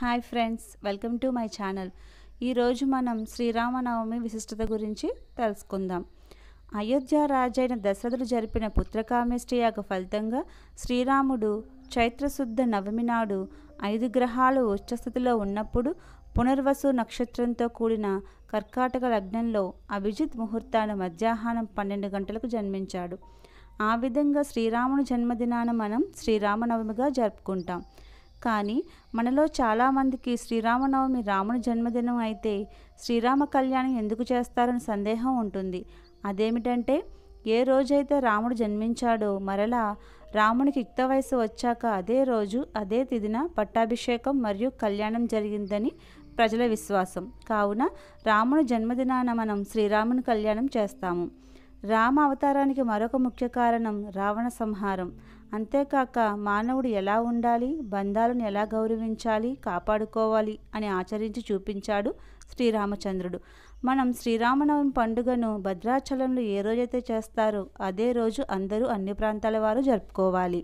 hi friends welcome to my channel ఈరోజు మనం శ్రీరామనవమి విశిష్టత గురించి తెలుసుకుందాం అయోధ్య రాజైన దశరథుడు జరిపిన పుత్రకామేష్టి యొక్క ఫలితంగా శ్రీరాముడు చైత్రశుద్ధ నవమి నాడు ఐదు గ్రహాలు ఉచ్చస్థితిలో ఉన్నప్పుడు పునర్వసు నక్షత్రంతో కూడిన కర్కాటక లగ్నంలో అభిజిత్ ముహూర్తాన మధ్యాహ్నం పన్నెండు గంటలకు జన్మించాడు ఆ విధంగా శ్రీరాముని జన్మదినాన మనం శ్రీరామనవమిగా జరుపుకుంటాం కానీ మనలో చాలామందికి శ్రీరామనవమి రాముని జన్మదినం అయితే శ్రీరామ కళ్యాణం ఎందుకు చేస్తారని సందేహం ఉంటుంది అదేమిటంటే ఏ రోజైతే రాముడు జన్మించాడో మరలా రామునికి యుక్త వయసు వచ్చాక అదే రోజు అదే తిదిన పట్టాభిషేకం మరియు కళ్యాణం జరిగిందని ప్రజల విశ్వాసం కావున రాముని జన్మదినాన మనం శ్రీరాముని కళ్యాణం చేస్తాము రామ అవతారానికి మరొక ముఖ్య కారణం రావణ సంహారం అంతేకాక మానవుడు ఎలా ఉండాలి బంధాలను ఎలా గౌరవించాలి కాపాడుకోవాలి అని ఆచరించి చూపించాడు శ్రీరామచంద్రుడు మనం శ్రీరామనవమి పండుగను భద్రాచలంలో ఏ రోజైతే చేస్తారో అదే రోజు అందరూ అన్ని ప్రాంతాల వారు జరుపుకోవాలి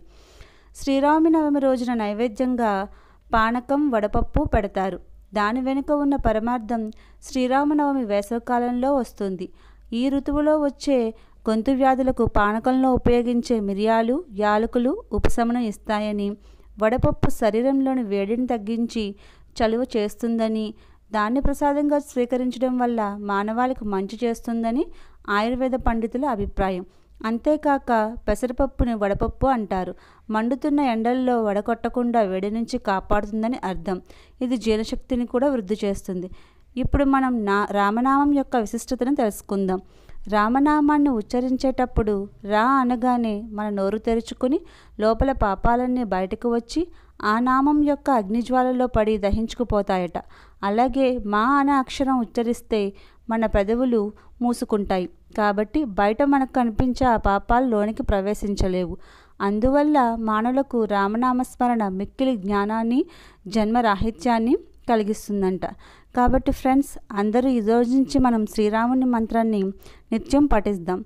శ్రీరామనవమి రోజున నైవేద్యంగా పానకం వడపప్పు పెడతారు దాని వెనుక ఉన్న పరమార్థం శ్రీరామనవమి వేసవకాలంలో వస్తుంది ఈ ఋతువులో వచ్చే గొంతు వ్యాధులకు పానకంలో ఉపయోగించే మిరియాలు యాలకులు ఉపశమనం ఇస్తాయని వడపప్పు శరీరంలోని వేడిని తగ్గించి చలువ చేస్తుందని దాన్ని ప్రసాదంగా స్వీకరించడం వల్ల మానవాళికి మంచి చేస్తుందని ఆయుర్వేద పండితుల అభిప్రాయం అంతేకాక పెసరపప్పుని వడపప్పు అంటారు మండుతున్న ఎండల్లో వడకొట్టకుండా వేడి నుంచి కాపాడుతుందని అర్థం ఇది జీర్ణశక్తిని కూడా వృద్ధి చేస్తుంది ఇప్పుడు మనం నా రామనామం యొక్క విశిష్టతను తెలుసుకుందాం రామనామాన్ని ఉచ్చరించేటప్పుడు రా అనగానే మన నోరు తెరుచుకుని లోపల పాపాలన్నీ బయటకు వచ్చి ఆ నామం యొక్క అగ్నిజ్వాలలో పడి దహించుకుపోతాయట అలాగే మా అనే అక్షరం ఉచ్చరిస్తే మన పెదవులు మూసుకుంటాయి కాబట్టి బయట మనకు కనిపించే ఆ పాపాలు లోనికి ప్రవేశించలేవు అందువల్ల మానవులకు రామనామస్మరణ మిక్కిలి జ్ఞానాన్ని జన్మరాహిత్యాన్ని కలిగిస్తుందంట కాబట్టి ఫ్రెండ్స్ అందరూ ఈ రోజు నుంచి మనం శ్రీరాముని మంత్రాన్ని నిత్యం పఠిస్తాం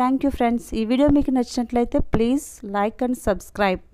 థ్యాంక్ యూ ఫ్రెండ్స్ ఈ వీడియో మీకు నచ్చినట్లయితే ప్లీజ్ లైక్ అండ్ సబ్స్క్రైబ్